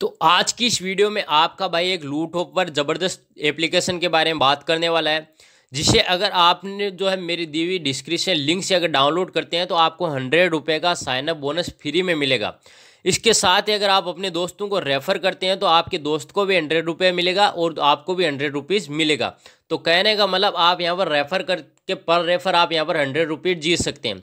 तो आज की इस वीडियो में आपका भाई एक लूट होप पर ज़बरदस्त एप्लीकेशन के बारे में बात करने वाला है जिसे अगर आपने जो है मेरी दी हुई डिस्क्रिप्शन लिंक से अगर डाउनलोड करते हैं तो आपको हंड्रेड रुपये का साइनअप बोनस फ्री में मिलेगा इसके साथ ही अगर आप अपने दोस्तों को रेफ़र करते हैं तो आपके दोस्त को भी हंड्रेड रुपये मिलेगा और आपको भी हंड्रेड रुपीज़ मिलेगा तो कहने का मतलब आप यहाँ पर रेफ़र करके पर रेफ़र आप यहाँ पर हंड्रेड रुपीज़ जीत सकते हैं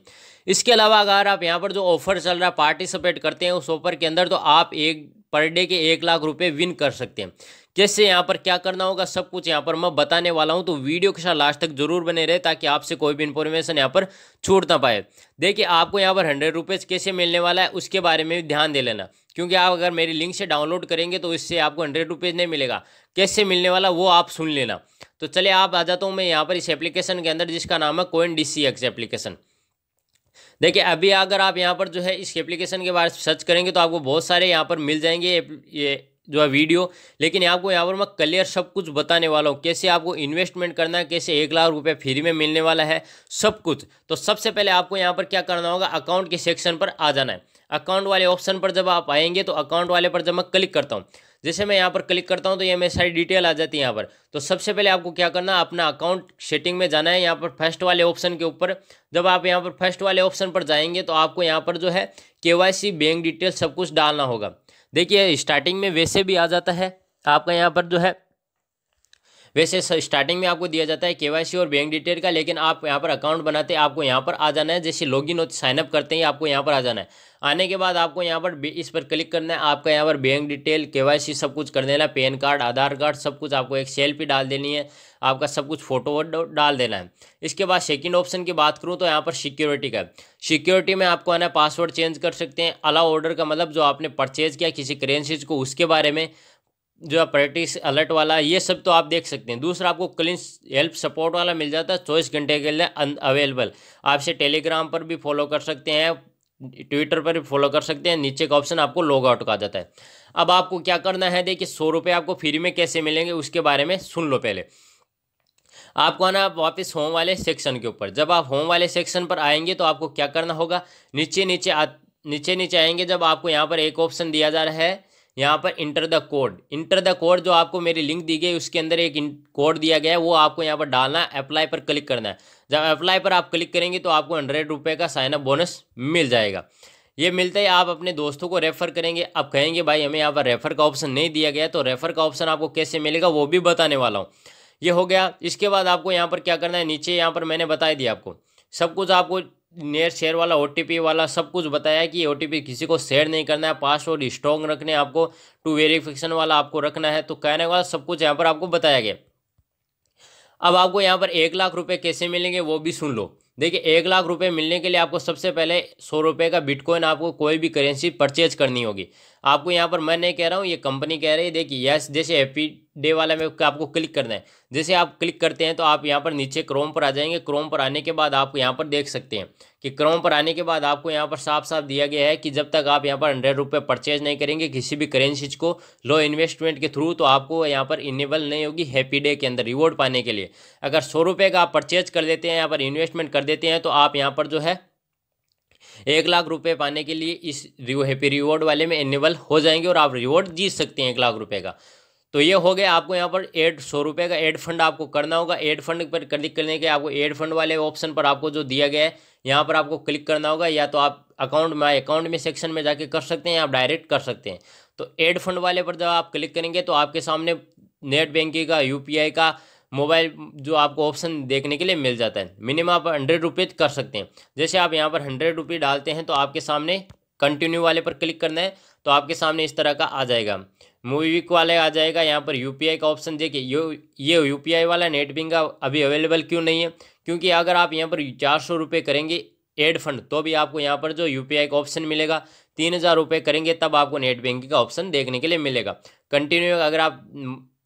इसके अलावा अगर आप यहाँ पर जो ऑफर चल रहा है पार्टिसिपेट करते हैं उस ऑफर के अंदर तो आप एक पर डे के एक लाख रुपए विन कर सकते हैं कैसे यहाँ पर क्या करना होगा सब कुछ यहाँ पर मैं बताने वाला हूँ तो वीडियो के साथ लास्ट तक जरूर बने रहे ताकि आपसे कोई भी इन्फॉर्मेशन यहाँ पर छूट ना पाए देखिए आपको यहाँ पर हंड्रेड रुपीज़ कैसे मिलने वाला है उसके बारे में भी ध्यान दे लेना क्योंकि आप अगर मेरी लिंक से डाउनलोड करेंगे तो इससे आपको हंड्रेड रुपीज़ नहीं मिलेगा कैसे मिलने वाला वो आप सुन लेना तो चलिए आप आ जाता हूँ मैं यहाँ पर इस एप्लीकेशन के अंदर जिसका नाम है coin D C X application देखिए अभी अगर आप यहाँ पर जो है इस एप्लीकेशन के बारे में सर्च करेंगे तो आपको बहुत सारे यहाँ पर मिल जाएंगे ये जो है वीडियो लेकिन आपको यहाँ पर मैं क्लियर सब कुछ बताने वाला हूँ कैसे आपको इन्वेस्टमेंट करना है कैसे एक लाख रुपए फ्री में मिलने वाला है सब कुछ तो सबसे पहले आपको यहाँ पर क्या करना होगा अकाउंट के सेक्शन पर आ जाना है अकाउंट वाले ऑप्शन पर जब आप आएंगे तो अकाउंट वाले पर जब मैं क्लिक करता हूँ जैसे मैं यहाँ पर क्लिक करता हूँ तो ये मेरी सारी डिटेल आ जाती है यहाँ पर तो सबसे पहले आपको क्या करना अपना अकाउंट सेटिंग में जाना है यहाँ पर फर्स्ट वाले ऑप्शन के ऊपर जब आप यहाँ पर फर्स्ट वाले ऑप्शन पर जाएंगे तो आपको यहाँ पर जो है के बैंक डिटेल सब कुछ डालना होगा देखिए स्टार्टिंग में वैसे भी आ जाता है आपका यहाँ पर जो है वैसे स्टार्टिंग में आपको दिया जाता है केवाईसी और बैंक डिटेल का लेकिन आप यहाँ पर अकाउंट बनाते हैं आपको यहाँ पर आ जाना है जैसे लॉग इन होते साइनअप करते हैं आपको यहाँ पर आ जाना है आने के बाद आपको यहाँ पर इस पर क्लिक करना है आपका यहाँ पर बैंक डिटेल केवाईसी सब कुछ कर देना है पैन कार्ड आधार कार्ड सब कुछ आपको एक सेल्फी डाल देनी है आपका सब कुछ फोटो डाल देना है इसके बाद सेकंड ऑप्शन की बात करूँ तो यहाँ पर सिक्योरिटी का सिक्योरिटी में आपको आना पासवर्ड चेंज कर सकते हैं अला ऑर्डर का मतलब जो आपने परचेज किया किसी करेंसीज को उसके बारे में जो प्रैक्टिस अलर्ट वाला ये सब तो आप देख सकते हैं दूसरा आपको क्लिन हेल्प सपोर्ट वाला मिल जाता है चौबीस घंटे के लिए अवेलेबल आप इसे टेलीग्राम पर भी फॉलो कर सकते हैं ट्विटर पर भी फॉलो कर सकते हैं नीचे का ऑप्शन आपको लॉग आउट का जाता है अब आपको क्या करना है देखिए सौ रुपये आपको फ्री में कैसे मिलेंगे उसके बारे में सुन लो पहले आपको आना आप वापस होम वाले सेक्शन के ऊपर जब आप होम वाले सेक्शन पर आएंगे तो आपको क्या करना होगा नीचे नीचे आ, नीचे नीचे आएंगे जब आपको यहाँ पर एक ऑप्शन दिया जा रहा है यहाँ पर enter the code enter the code जो आपको मेरी लिंक दी गई उसके अंदर एक कोड दिया गया है वो आपको यहाँ पर डालना है अप्लाई पर क्लिक करना है जब अप्लाई पर आप क्लिक करेंगे तो आपको हंड्रेड रुपये का साइनअप बोनस मिल जाएगा ये मिलता है आप अपने दोस्तों को रेफ़र करेंगे आप कहेंगे भाई हमें यहाँ पर रेफ़र का ऑप्शन नहीं दिया गया तो रेफ़र का ऑप्शन आपको कैसे मिलेगा वो भी बताने वाला हूँ ये हो गया इसके बाद आपको यहाँ पर क्या करना है नीचे यहाँ पर मैंने बता दिया आपको सब कुछ आपको नेट शेयर वाला ओटीपी वाला सब कुछ बताया कि ओटीपी किसी को शेयर नहीं करना है पासवर्ड स्ट्रॉन्ग रखने आपको टू वेरिफिकेशन वाला आपको रखना है तो कहने वाला सब कुछ यहाँ पर आपको बताया गया अब आपको यहाँ पर एक लाख रुपये कैसे मिलेंगे वो भी सुन लो देखिए एक लाख रुपए मिलने के लिए आपको सबसे पहले सौ रुपये का बिटकॉइन आपको कोई भी करेंसी परचेज करनी होगी आपको यहाँ पर मैं नहीं कह रहा हूँ ये कंपनी कह रही है देखिए यस जैसे हैप्पी डे वाला में आपको क्लिक करना है जैसे आप क्लिक करते हैं तो आप यहाँ पर नीचे क्रोम पर आ जाएंगे क्रोम पर आने के बाद आप यहाँ पर देख सकते हैं कि क्रोम पर आने के बाद आपको यहाँ पर साफ साफ दिया गया है कि जब तक आप यहाँ पर हंड्रेड रुपये परचेज नहीं करेंगे किसी भी करेंसीज को लो इन्वेस्टमेंट के थ्रू तो आपको यहाँ पर इनेबल नहीं होगी हैप्पी डे के अंदर रिवॉर्ड पाने के लिए अगर सौ रुपये का आप परचेज कर देते हैं यहाँ पर इन्वेस्टमेंट कर देते हैं तो आप यहाँ पर जो है एक लाख रुपए पाने के लिए इस हैप्पी रिवॉर्ड वाले में इनेबल हो जाएंगे और आप रिवॉर्ड जीत सकते हैं एक लाख रुपए का तो ये हो गया आपको यहाँ पर एड सौ रुपये का एड फंड आपको करना होगा एड फंड पर क्लिक करने के आपको एड फंड वाले ऑप्शन पर आपको जो दिया गया है यहाँ पर आपको क्लिक करना होगा या तो आप अकाउंट माई अकाउंट में सेक्शन में जाके कर सकते हैं आप डायरेक्ट कर सकते हैं तो एड फंड वाले पर जब आप क्लिक करेंगे तो आपके सामने नेट बैंकिंग का यूपीआई का मोबाइल जो आपको ऑप्शन देखने के लिए मिल जाता है मिनिमम आप हंड्रेड रुपीज़ कर सकते हैं जैसे आप यहाँ पर हंड्रेड रुपीज़ डालते हैं तो आपके सामने कंटिन्यू वाले पर क्लिक करना है तो आपके सामने इस तरह का आ जाएगा मूवी वीक वाले आ जाएगा यहाँ पर यूपीआई का ऑप्शन देखिए ये ये यूपीआई वाला नेट बिंग का अभी अवेलेबल क्यों नहीं है क्योंकि अगर आप यहाँ पर चार सौ रुपये करेंगे एड फंड तो भी आपको यहाँ पर जो यूपीआई का ऑप्शन मिलेगा तीन हज़ार रुपये करेंगे तब आपको नेट बैंकिंग का ऑप्शन देखने के लिए मिलेगा कंटिन्यू अगर आप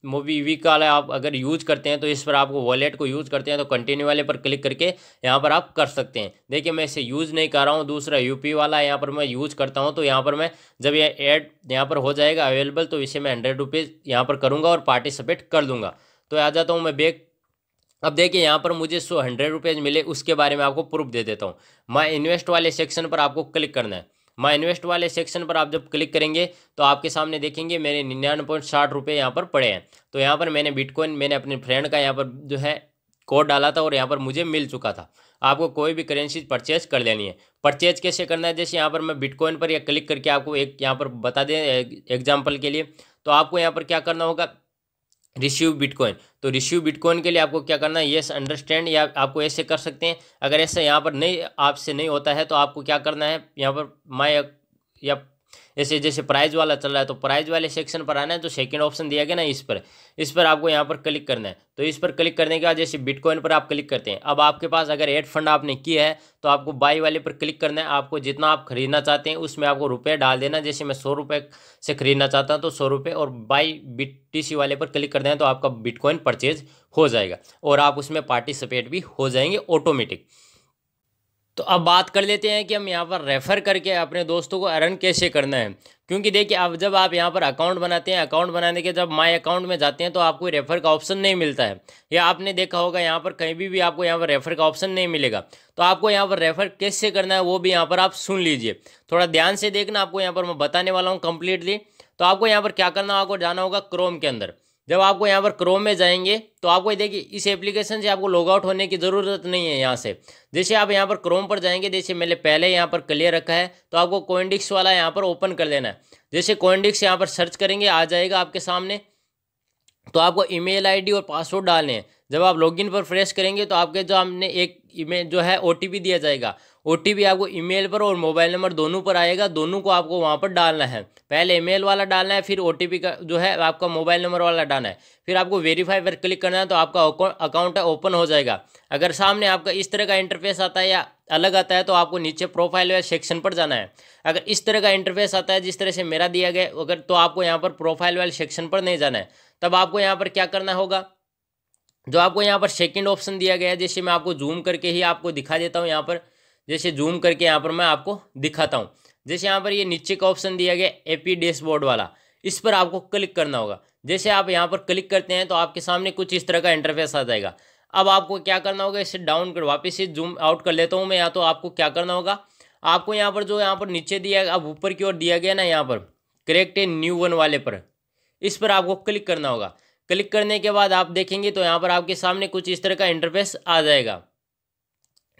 मोबी वी का आप अगर यूज करते हैं तो इस पर आपको वॉलेट को यूज करते हैं तो कंटिन्यू वाले पर क्लिक करके यहाँ पर आप कर सकते हैं देखिए मैं इसे यूज नहीं कर रहा हूँ दूसरा यूपी वाला यहाँ पर मैं यूज करता हूँ तो यहाँ पर मैं जब यह ऐड यहाँ पर हो जाएगा अवेलेबल तो इसे मैं हंड्रेड रुपीज़ यहाँ पर करूँगा और पार्टिसिपेट कर दूंगा तो आ जाता हूँ मैं बेग अब देखिए यहाँ पर मुझे सो हंड्रेड रुपीज़ मिले उसके बारे में आपको प्रूफ दे देता हूँ मैं इन्वेस्ट वाले सेक्शन पर आपको क्लिक करना है माई इन्वेस्ट वाले सेक्शन पर आप जब क्लिक करेंगे तो आपके सामने देखेंगे मेरे निन्यानवे पॉइंट साठ रुपये यहाँ पर पड़े हैं तो यहाँ पर मैंने बिटकॉइन मैंने अपने फ्रेंड का यहाँ पर जो है कोड डाला था और यहाँ पर मुझे मिल चुका था आपको कोई भी करेंसी परचेज कर लेनी है परचेज कैसे करना है जैसे यहाँ पर मैं बिटकॉइन पर या क्लिक करके आपको एक यहाँ पर बता दें एग्जाम्पल के लिए तो आपको यहाँ पर क्या करना होगा रिसीव बिटकॉइन तो रिसीव बिटकॉइन के लिए आपको क्या करना है येस अंडरस्टैंड या आपको ऐसे कर सकते हैं अगर ऐसे यहाँ पर नहीं आपसे नहीं होता है तो आपको क्या करना है यहाँ पर माई या जैसे जैसे प्राइज वाला चल रहा है तो प्राइज वाले सेक्शन पर आना है तो सेकंड ऑप्शन दिया गया ना इस पर इस पर आपको यहाँ पर क्लिक करना है तो इस पर क्लिक करने के बाद जैसे बिटकॉइन पर आप क्लिक करते हैं अब आपके पास अगर एड फंड आपने किया है तो आपको बाई वाले पर क्लिक करना है आपको जितना आप खरीदना चाहते हैं उसमें आपको रुपये डाल देना जैसे मैं सौ से खरीदना चाहता हूँ तो सौ और बाई बिट टी वाले पर क्लिक कर दें तो आपका बिटकॉइन परचेज हो जाएगा और आप उसमें पार्टिसिपेट भी हो जाएंगे ऑटोमेटिक तो अब बात कर लेते हैं कि हम यहाँ पर रेफ़र करके अपने दोस्तों को अर्न कैसे करना है क्योंकि देखिए अब जब आप यहाँ पर अकाउंट बनाते हैं अकाउंट बनाने के जब माई अकाउंट में जाते हैं तो आपको रेफ़र का ऑप्शन नहीं मिलता है या आपने देखा होगा यहाँ पर कहीं भी, भी आपको यहाँ पर रेफ़र का ऑप्शन नहीं मिलेगा तो आपको यहाँ पर रेफ़र कैसे करना है वो भी यहाँ पर आप सुन लीजिए थोड़ा ध्यान से देखना आपको यहाँ पर मैं बताने वाला हूँ कम्प्लीटली तो आपको यहाँ पर क्या करना होगा जाना होगा क्रोम के अंदर जब आपको यहाँ पर क्रोम में जाएंगे तो आपको देखिए इस एप्लीकेशन से आपको लॉगआउट होने की ज़रूरत नहीं है यहाँ से जैसे आप यहाँ पर क्रोम पर जाएंगे जैसे मैंने पहले यहाँ पर क्लियर रखा है तो आपको कोइंडिक्स वाला यहाँ पर ओपन कर लेना है जैसे कोइंडिक्स यहाँ पर सर्च करेंगे आ जाएगा आपके सामने तो आपको ईमेल आईडी और पासवर्ड डालने हैं जब आप लॉगिन पर फ्रेश करेंगे तो आपके जो हमने एक ईमेल जो है ओ दिया जाएगा ओ आपको ईमेल पर और मोबाइल नंबर दोनों पर आएगा दोनों को आपको वहाँ पर डालना है पहले ईमेल वाला डालना है फिर ओ का जो है आपका मोबाइल नंबर वाला डालना है फिर आपको वेरीफाई पर क्लिक करना है तो आपका अकाउंट ओपन हो जाएगा अगर सामने आपका इस तरह का इंटरफेस आता है या अलग आता है तो आपको नीचे प्रोफाइल वाले सेक्शन पर जाना है अगर इस तरह का इंटरफेस आता है जिस तरह से मेरा दिया गया अगर तो आपको यहाँ पर प्रोफाइल वाले सेक्शन पर नहीं जाना है तब आपको यहाँ पर क्या करना होगा जो आपको यहाँ पर सेकंड ऑप्शन दिया गया है जैसे मैं आपको जूम करके ही आपको दिखा देता हूँ यहाँ पर जैसे जूम करके यहाँ पर मैं आपको दिखाता हूँ जैसे यहाँ पर ये नीचे का ऑप्शन दिया गया एपी डैशबोर्ड वाला इस पर आपको क्लिक करना होगा जैसे आप यहाँ पर क्लिक करते हैं तो आपके सामने कुछ इस तरह का इंटरफेस आ जाएगा अब आपको क्या करना होगा इसे डाउन कर वापस से जूम आउट कर लेता हूँ मैं या तो आपको क्या करना होगा आपको यहाँ पर जो यहाँ पर नीचे दिया अब ऊपर की ओर दिया गया ना यहाँ पर करेक्ट है न्यू वन वाले पर इस पर आपको क्लिक करना होगा क्लिक करने के बाद आप देखेंगे तो यहाँ पर आपके सामने कुछ इस तरह का इंटरफेस आ जाएगा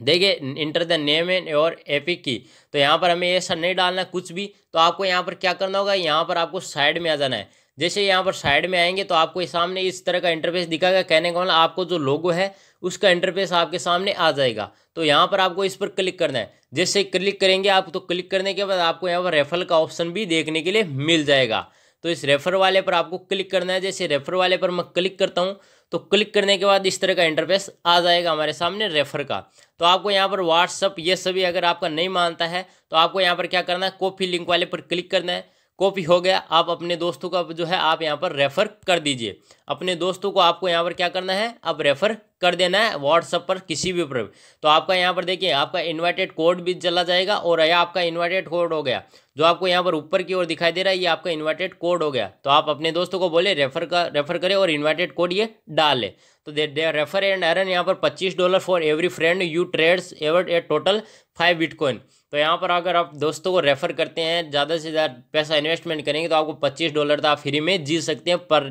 देखिए इंटर द नेम एंड और एपिक की तो यहाँ पर हमें ये सब नहीं डालना कुछ भी तो आपको यहाँ पर क्या करना होगा यहाँ पर आपको साइड में आ जाना है जैसे यहाँ पर साइड में आएंगे तो आपको सामने इस तरह का इंटरफेस दिखाएगा कहने का मतलब आपको जो लोगो है उसका इंटरफेस आपके सामने आ जाएगा तो यहाँ पर आपको इस पर क्लिक करना है जैसे क्लिक करेंगे आप तो क्लिक करने के बाद आपको यहाँ पर रेफरल का ऑप्शन भी देखने के लिए मिल जाएगा तो इस रेफर वाले पर आपको क्लिक करना है जैसे रेफर वाले पर मैं क्लिक करता हूँ तो क्लिक करने के बाद इस तरह का इंटरफेस आ जाएगा हमारे सामने रेफर का तो आपको यहाँ पर व्हाट्सअप ये सभी अगर आपका नहीं मानता है तो आपको यहाँ पर क्या करना है कॉपी लिंक वाले पर क्लिक करना है कॉपी हो गया आप अपने दोस्तों का जो है आप यहाँ पर रेफ़र कर दीजिए अपने दोस्तों को आपको यहाँ पर क्या करना है आप रेफ़र कर देना है व्हाट्सअप पर किसी भी पर तो आपका यहाँ पर देखिए आपका इन्वर्टेड कोड भी चला जाएगा और यह आपका इन्वर्टेड कोड हो गया जो आपको यहाँ पर ऊपर की ओर दिखाई दे रहा है ये आपका इन्वर्टेड कोड हो गया तो आप अपने दोस्तों को बोले रेफर का रेफर करें और इन्वर्टेड कोड ये डाले तो दे, दे रेफर एंड एरन यहाँ पर पच्चीस dollar for every friend you trades ever a total five bitcoin तो यहाँ पर अगर आप दोस्तों को रेफ़र करते हैं ज़्यादा से ज़्यादा पैसा इन्वेस्टमेंट करेंगे तो आपको पच्चीस डॉलर तो आप फ्री में जीत सकते हैं पर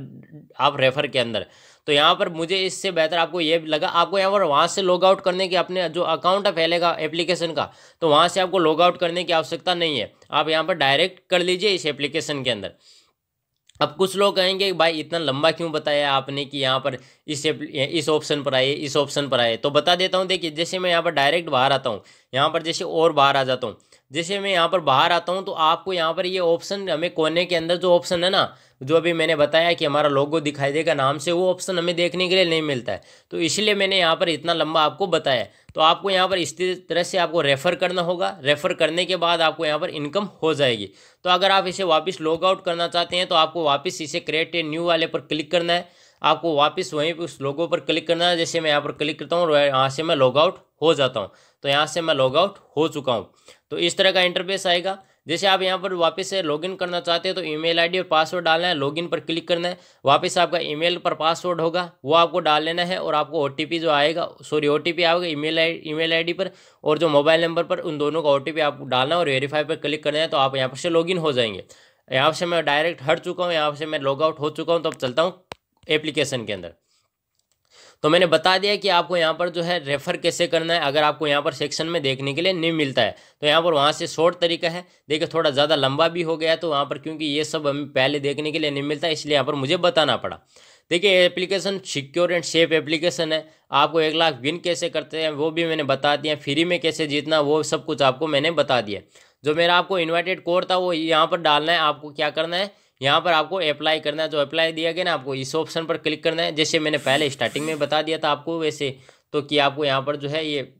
आप रेफ़र के अंदर तो यहाँ पर मुझे इससे बेहतर आपको ये लगा आपको यहाँ पर वहाँ से लॉग आउट करने की अपने जो अकाउंट है पहले का एप्लीकेशन का तो वहाँ से आपको लॉग आउट करने की आवश्यकता नहीं है आप यहाँ पर डायरेक्ट कर लीजिए इस एप्लीकेशन के अंदर अब कुछ लोग कहेंगे भाई इतना लंबा क्यों बताया आपने कि यहाँ पर इस इस ऑप्शन पर आए इस ऑप्शन पर आए तो बता देता हूँ देखिए जैसे मैं यहाँ पर डायरेक्ट बाहर आता हूँ यहाँ पर जैसे और बाहर आ जाता हूँ जैसे मैं यहाँ पर बाहर आता हूँ तो आपको यहाँ पर ये ऑप्शन हमें कोने के अंदर जो ऑप्शन है ना जो अभी मैंने बताया कि हमारा लोगो दिखाई देगा नाम से वो ऑप्शन हमें देखने के लिए नहीं मिलता है तो इसलिए मैंने यहाँ पर इतना लंबा आपको बताया तो आपको यहाँ पर इस तरह से आपको रेफ़र करना होगा रेफ़र करने के बाद आपको यहाँ पर इनकम हो जाएगी तो अगर आप इसे वापस लॉग आउट करना चाहते हैं तो आपको वापस इसे क्रिएट न्यू वाले पर क्लिक करना है आपको वापस वहीं पर उस लोगों पर क्लिक करना है जैसे मैं यहाँ पर क्लिक करता हूँ और यहाँ से मैं लॉगआउट हो जाता हूँ तो यहाँ से मैं लॉग आउट हो चुका हूँ तो इस तरह का इंटरफेस आएगा जैसे आप यहाँ पर वापस से लॉगिन करना चाहते हैं तो ईमेल आईडी और पासवर्ड डालना है लॉगिन पर क्लिक करना है वापस आपका ईमेल पर पासवर्ड होगा वो आपको डाल लेना है और आपको ओटीपी जो आएगा सॉरी ओटीपी आएगा ईमेल आई ईमेल आईडी पर और जो मोबाइल नंबर पर उन दोनों का ओटीपी आपको डालना है और वेरीफाई पर क्लिक करना है तो आप यहाँ पर से लॉगिन हो जाएंगे यहाँ से मैं डायरेक्ट हट चुका हूँ यहाँ से मैं लॉग आउट हो चुका हूँ तो अब चलता हूँ एप्लीकेशन के अंदर तो मैंने बता दिया कि आपको यहाँ पर जो है रेफर कैसे करना है अगर आपको यहाँ पर सेक्शन में देखने के लिए नहीं मिलता है तो यहाँ पर वहाँ से शॉर्ट तरीका है देखिए थोड़ा ज़्यादा लंबा भी हो गया तो वहाँ पर क्योंकि ये सब हमें पहले देखने के लिए नहीं मिलता इसलिए यहाँ पर मुझे बताना पड़ा देखिए application secure and safe application है आपको एक लाख विन कैसे करते हैं वो भी मैंने बता दिया फ्री में कैसे जीतना वो सब कुछ आपको मैंने बता दिया जो मेरा आपको इन्वाइटेड कोर था वो यहाँ पर डालना है आपको क्या करना है यहाँ पर आपको अप्लाई करना है जो अप्लाई दिया गया ना आपको इस ऑप्शन पर क्लिक करना है जैसे मैंने पहले स्टार्टिंग में बता दिया था आपको वैसे तो कि आपको यहाँ पर जो है ये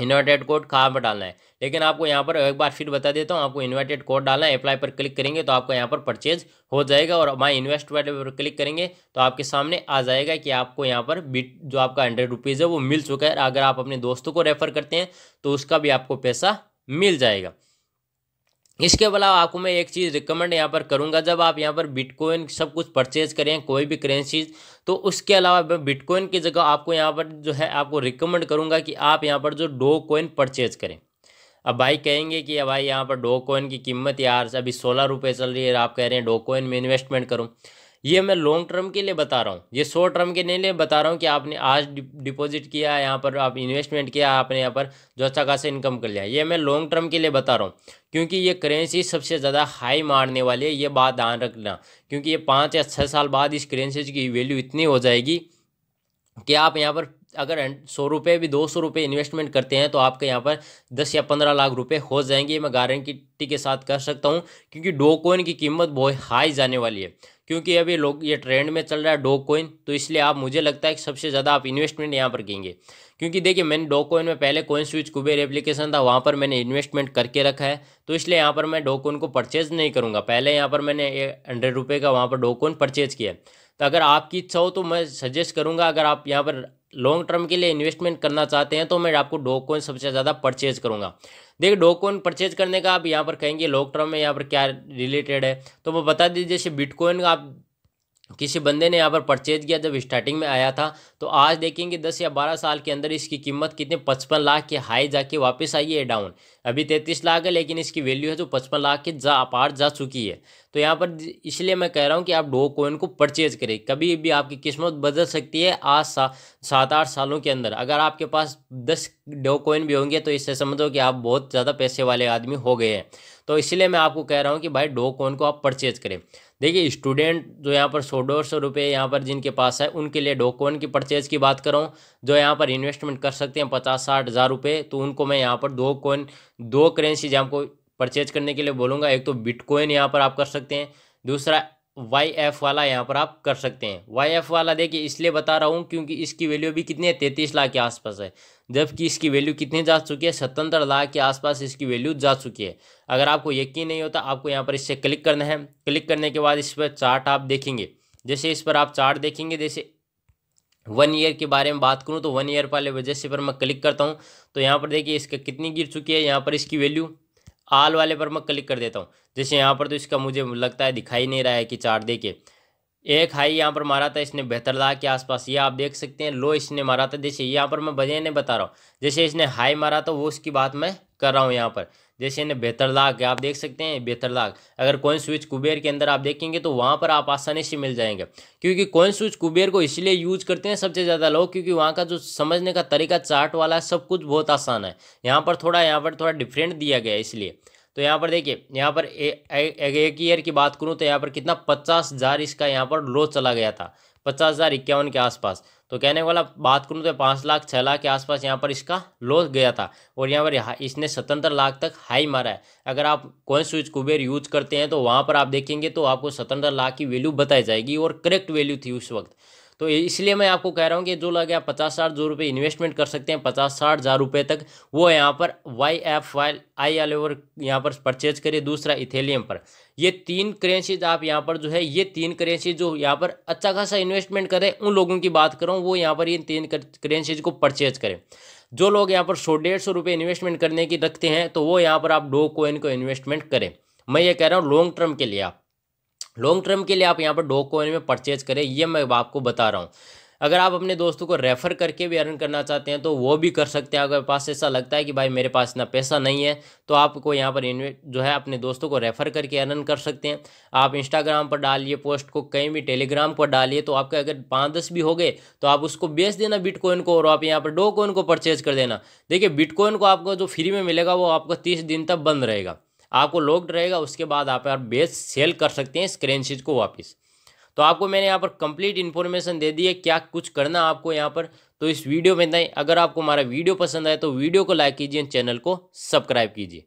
इन्वर्टेड कोड कहाँ पर डालना है लेकिन आपको यहाँ पर एक बार फिर बता देता हूँ आपको इन्वर्टेड कोड डालना है अप्लाई पर क्लिक करेंगे तो आपको यहाँ पर परचेज हो जाएगा और माई इन्वेस्ट पर क्लिक करेंगे तो आपके सामने आ जाएगा कि आपको यहाँ पर बिट जो आपका हंड्रेड रुपीज़ है वो मिल चुका है अगर आप अपने दोस्तों को रेफर करते हैं तो उसका भी आपको पैसा मिल जाएगा इसके अलावा आपको मैं एक चीज़ रिकमेंड यहाँ पर करूँगा जब आप यहाँ पर बिटकॉइन सब कुछ परचेज करें कोई भी करेंसीज तो उसके अलावा मैं बिटकॉइन की जगह आपको यहाँ पर जो है आपको रिकमेंड करूँगा कि आप यहाँ पर जो डो कॉइन परचेज करें अब भाई कहेंगे कि भाई यहाँ पर डो कॉइन की कीमत यार अभी सोलह रुपये चल रही है आप कह रहे हैं डो कॉइन में इन्वेस्टमेंट करूँ ये मैं लॉन्ग टर्म के लिए बता रहा हूँ ये शॉर्ट टर्म के नहीं लिए बता रहा हूँ कि आपने आज डिपॉजिट किया यहाँ पर आप इन्वेस्टमेंट किया आपने यहाँ पर जो अच्छा खासा इनकम कर लिया ये मैं लॉन्ग टर्म के लिए बता रहा हूँ क्योंकि ये करेंसी सबसे ज़्यादा हाई मारने वाली है ये बात ध्यान रखना क्योंकि ये पाँच या छः साल बाद इस करेंसी की वैल्यू इतनी हो जाएगी कि आप यहाँ पर अगर सौ रुपये भी दो सौ रुपये इन्वेस्टमेंट करते हैं तो आपके यहाँ पर दस या पंद्रह लाख रुपए हो जाएंगे मैं गारंटी के साथ कर सकता हूँ क्योंकि डोकोइन की कीमत बहुत हाई जाने वाली है क्योंकि अभी लोग ये ट्रेंड में चल रहा है डॉग कोइन तो इसलिए आप मुझे लगता है कि सबसे ज़्यादा आप इन्वेस्टमेंट यहाँ पर करेंगे क्योंकि देखिए मैंने डॉग कोइन में पहले कोइन स्विच कुबेर एप्लीकेशन था वहाँ पर मैंने इन्वेस्टमेंट करके रखा है तो इसलिए यहाँ पर मैं डॉग कोइन को परचेज नहीं करूँगा पहले यहाँ पर मैंने हंड्रेड रुपये का वहाँ पर डॉग कोइन परचेज किया तो अगर आपकी इच्छा हो तो मैं सजेस्ट करूँगा अगर आप यहाँ पर लॉन्ग टर्म के लिए इन्वेस्टमेंट करना चाहते हैं तो मैं आपको डॉक कॉइन सबसे ज़्यादा परचेज करूँगा देखिए डॉक कॉइन परचेज करने का आप यहाँ पर कहेंगे लॉन्ग टर्म में यहाँ पर क्या रिलेटेड है तो वो बता दीजिए जैसे बिटकॉइन आप किसी बंदे ने यहाँ पर परचेज किया जब स्टार्टिंग में आया था तो आज देखेंगे दस या बारह साल के अंदर इसकी कीमत कितने पचपन लाख के हाई जाके वापस आई है डाउन अभी तैंतीस लाख है लेकिन इसकी वैल्यू है जो पचपन लाख के जा पार जा चुकी है तो यहाँ पर इसलिए मैं कह रहा हूँ कि आप डो कोइन को परचेज करें कभी भी आपकी किस्मत बदल सकती है आज सा, सात आठ सालों के अंदर अगर आपके पास दस डो कोइन भी होंगे तो इससे समझो कि आप बहुत ज़्यादा पैसे वाले आदमी हो गए हैं तो इसलिए मैं आपको कह रहा हूँ कि भाई डोकोन को आप परचेज करें देखिए स्टूडेंट जो यहाँ पर सौ डेढ़ सौ रुपये यहाँ पर जिनके पास है उनके लिए डोकोन की परचेज की बात करूँ जो यहाँ पर इन्वेस्टमेंट कर सकते हैं पचास साठ हज़ार रुपये तो उनको मैं यहाँ पर दो कोइन दो करेंसी जहाँ आपको परचेज करने के लिए बोलूँगा एक तो बिटकॉइन यहाँ पर आप कर सकते हैं दूसरा वाई एफ वाला यहाँ पर आप कर सकते हैं वाई एफ वाला देखिए इसलिए बता रहा हूँ क्योंकि इसकी वैल्यू अभी कितनी है तैंतीस लाख के आसपास है जबकि इसकी वैल्यू कितनी जा चुकी है सतहत्तर लाख के आसपास इसकी वैल्यू जा चुकी है अगर आपको यकीन नहीं होता आपको यहाँ पर इससे क्लिक करना है क्लिक करने के बाद इस पर चार्ट आप देखेंगे जैसे इस पर आप चार्ट देखेंगे जैसे वन ईयर के बारे में बात करूँ तो वन ईयर वाले वजह से पर मैं क्लिक करता हूँ तो यहाँ पर देखिए इसका कितनी गिर चुकी है यहाँ पर इसकी वैल्यू आल वाले पर मैं क्लिक कर देता हूँ जैसे यहाँ पर तो इसका मुझे लगता है दिखाई नहीं रहा है कि चार दे के एक हाई यहाँ पर मारा था इसने बेहतरदा के आसपास ये आप देख सकते हैं लो इसने मारा था जैसे यहाँ पर मैं बजे नहीं बता रहा हूँ जैसे इसने हाई मारा था तो वो उसकी बात मैं कर रहा हूँ यहाँ पर जैसे ना बेहतर लाख आप देख सकते हैं बेहतर लाख अगर कोइन स्विच कुबेर के अंदर आप देखेंगे तो वहाँ पर आप आसानी से मिल जाएंगे क्योंकि कोइन स्विच कुबेर को इसलिए यूज करते हैं सबसे ज़्यादा लोग क्योंकि वहाँ का जो समझने का तरीका चार्ट वाला है सब कुछ बहुत आसान है यहाँ पर थोड़ा यहाँ पर थोड़ा डिफरेंट दिया गया है इसलिए तो यहाँ पर देखिए यहाँ पर एक ईयर की बात करूँ तो यहाँ पर कितना पचास हज़ार इसका यहाँ पर लो चला गया था पचास हज़ार इक्यावन के आसपास तो कहने वाला बात करूँ तो पाँच लाख छः लाख के आसपास यहाँ पर इसका लो गया था और यहाँ पर इसने सतहत्तर लाख तक हाई मारा है अगर आप कौन स्विच कुबेर यूज करते हैं तो वहाँ पर आप देखेंगे तो आपको सतहत्तर लाख की वैल्यू बताई जाएगी और करेक्ट वैल्यू थी उस वक्त तो इसलिए मैं आपको कह रहा हूँ कि जो लगे आप पचास साठ हज़ार रुपये इन्वेस्टमेंट कर सकते हैं पचास साठ हज़ार रुपये तक वो यहाँ पर Y F Y I L over यहाँ पर परचेज करिए दूसरा इथेलियम पर ये तीन करेंसीज आप यहाँ पर जो है ये तीन करेंसी जो यहाँ पर अच्छा खासा इन्वेस्टमेंट करें उन लोगों की बात करूँ वो यहाँ पर इन तीन करेंसीज को परचेज करें जो लोग यहाँ पर सौ डेढ़ सौ रुपये इन्वेस्टमेंट करने की रखते हैं तो वो यहाँ पर आप डो कोइन को इन्वेस्टमेंट करें मैं ये कह रहा हूँ लॉन्ग टर्म के लिए आप लॉन्ग टर्म के लिए आप यहाँ पर डॉक कॉइन में परचेज करें ये मैं आपको बता रहा हूँ अगर आप अपने दोस्तों को रेफ़र करके भी अर्न करना चाहते हैं तो वो भी कर सकते हैं अगर पास ऐसा लगता है कि भाई मेरे पास इतना पैसा नहीं है तो आपको यहाँ पर इन्वेस्ट जो है अपने दोस्तों को रेफ़र करके अर्न कर सकते हैं आप इंस्टाग्राम पर डालिए पोस्ट को कहीं भी टेलीग्राम पर डालिए तो आपके अगर पाँच दस भी हो गए तो आप उसको बेच देना बिटकॉइन को और आप यहाँ पर डो कोइन को परचेज कर देना देखिए बिटकॉइन को आपको जो फ्री में मिलेगा वो आपको तीस दिन तक बंद रहेगा आपको लॉक्ड रहेगा उसके बाद आप यार बेच सेल कर सकते हैं इस करेंसीज को वापस तो आपको मैंने यहाँ पर कंप्लीट इन्फॉर्मेशन दे दी है क्या कुछ करना आपको यहाँ पर तो इस वीडियो में नहीं अगर आपको हमारा वीडियो पसंद आए तो वीडियो को लाइक कीजिए चैनल को सब्सक्राइब कीजिए